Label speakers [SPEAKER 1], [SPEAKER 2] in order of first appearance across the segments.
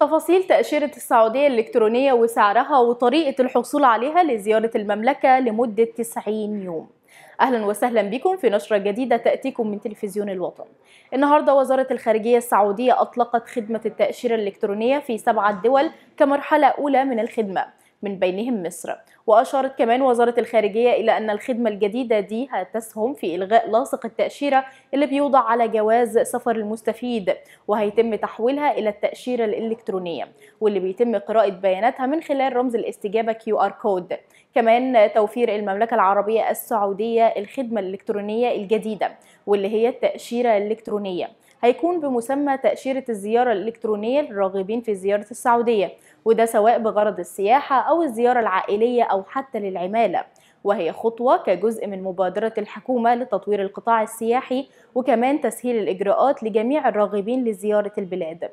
[SPEAKER 1] تفاصيل تأشيرة السعودية الإلكترونية وسعرها وطريقة الحصول عليها لزيارة المملكة لمدة 90 يوم أهلا وسهلا بكم في نشرة جديدة تأتيكم من تلفزيون الوطن النهاردة وزارة الخارجية السعودية أطلقت خدمة التأشيرة الإلكترونية في سبعة دول كمرحلة أولى من الخدمة من بينهم مصر وأشارت كمان وزارة الخارجية إلى أن الخدمة الجديدة دي هتسهم في إلغاء لاصق التأشيرة اللي بيوضع على جواز سفر المستفيد وهيتم تحويلها إلى التأشيرة الإلكترونية واللي بيتم قراءة بياناتها من خلال رمز الاستجابة كيو آر كود كمان توفير المملكة العربية السعودية الخدمة الإلكترونية الجديدة واللي هي التأشيرة الإلكترونية هيكون بمسمى تأشيرة الزيارة الإلكترونية للراغبين في زيارة السعودية وده سواء بغرض السياحة أو الزيارة العائلية أو حتى للعمالة وهي خطوة كجزء من مبادرة الحكومة لتطوير القطاع السياحي وكمان تسهيل الإجراءات لجميع الراغبين لزيارة البلاد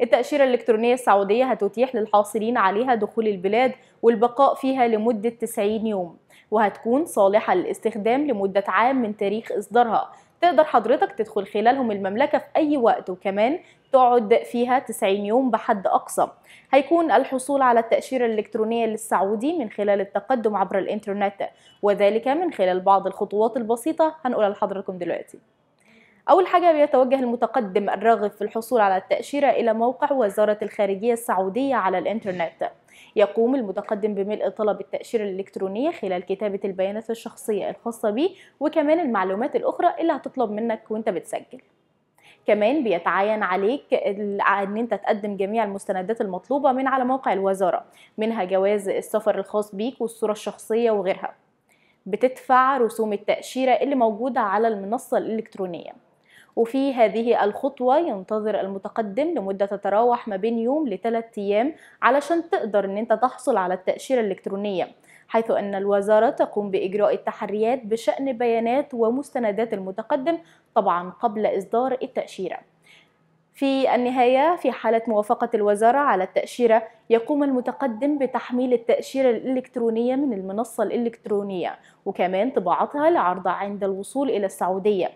[SPEAKER 1] التأشيرة الإلكترونية السعودية هتتيح للحاصلين عليها دخول البلاد والبقاء فيها لمدة 90 يوم وهتكون صالحة للاستخدام لمدة عام من تاريخ إصدارها تقدر حضرتك تدخل خلالهم المملكة في أي وقت وكمان تقعد فيها 90 يوم بحد أقصى هيكون الحصول على التأشيرة الإلكترونية للسعودي من خلال التقدم عبر الإنترنت وذلك من خلال بعض الخطوات البسيطة هنقولها لحضركم دلوقتي أول حاجة بيتوجه المتقدم الراغب في الحصول على التأشيرة إلى موقع وزارة الخارجية السعودية على الإنترنت يقوم المتقدم بملء طلب التأشيرة الإلكترونية خلال كتابة البيانات الشخصية الخاصة بيه وكمان المعلومات الأخرى اللي هتطلب منك وانت بتسجل كمان بيتعين عليك ان انت تقدم جميع المستندات المطلوبه من على موقع الوزاره منها جواز السفر الخاص بيك والصوره الشخصيه وغيرها بتدفع رسوم التاشيره اللي موجوده على المنصه الالكترونيه وفي هذه الخطوة ينتظر المتقدم لمدة تتراوح ما بين يوم لثلاث أيام علشان تقدر أن أنت تحصل على التأشيرة الإلكترونية حيث أن الوزارة تقوم بإجراء التحريات بشأن بيانات ومستندات المتقدم طبعا قبل إصدار التأشيرة في النهاية في حالة موافقة الوزارة على التأشيرة يقوم المتقدم بتحميل التأشيرة الإلكترونية من المنصة الإلكترونية وكمان طباعتها لعرضها عند الوصول إلى السعودية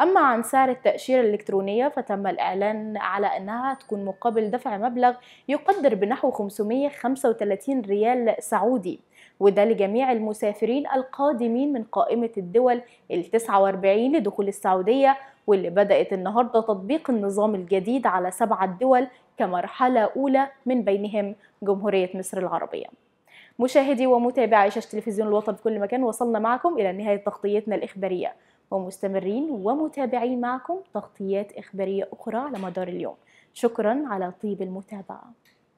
[SPEAKER 1] أما عن سعر التأشيرة الإلكترونية فتم الإعلان على أنها تكون مقابل دفع مبلغ يقدر بنحو 535 ريال سعودي وده لجميع المسافرين القادمين من قائمة الدول ال 49 لدخول السعودية واللي بدأت النهاردة تطبيق النظام الجديد على سبعة دول كمرحلة أولى من بينهم جمهورية مصر العربية مشاهدي ومتابعي شاشة تلفزيون الوطن في كل مكان وصلنا معكم إلى نهاية تغطيتنا الإخبارية ومستمرين ومتابعين معكم تغطيات إخبارية أخرى على مدار اليوم شكرا على طيب المتابعة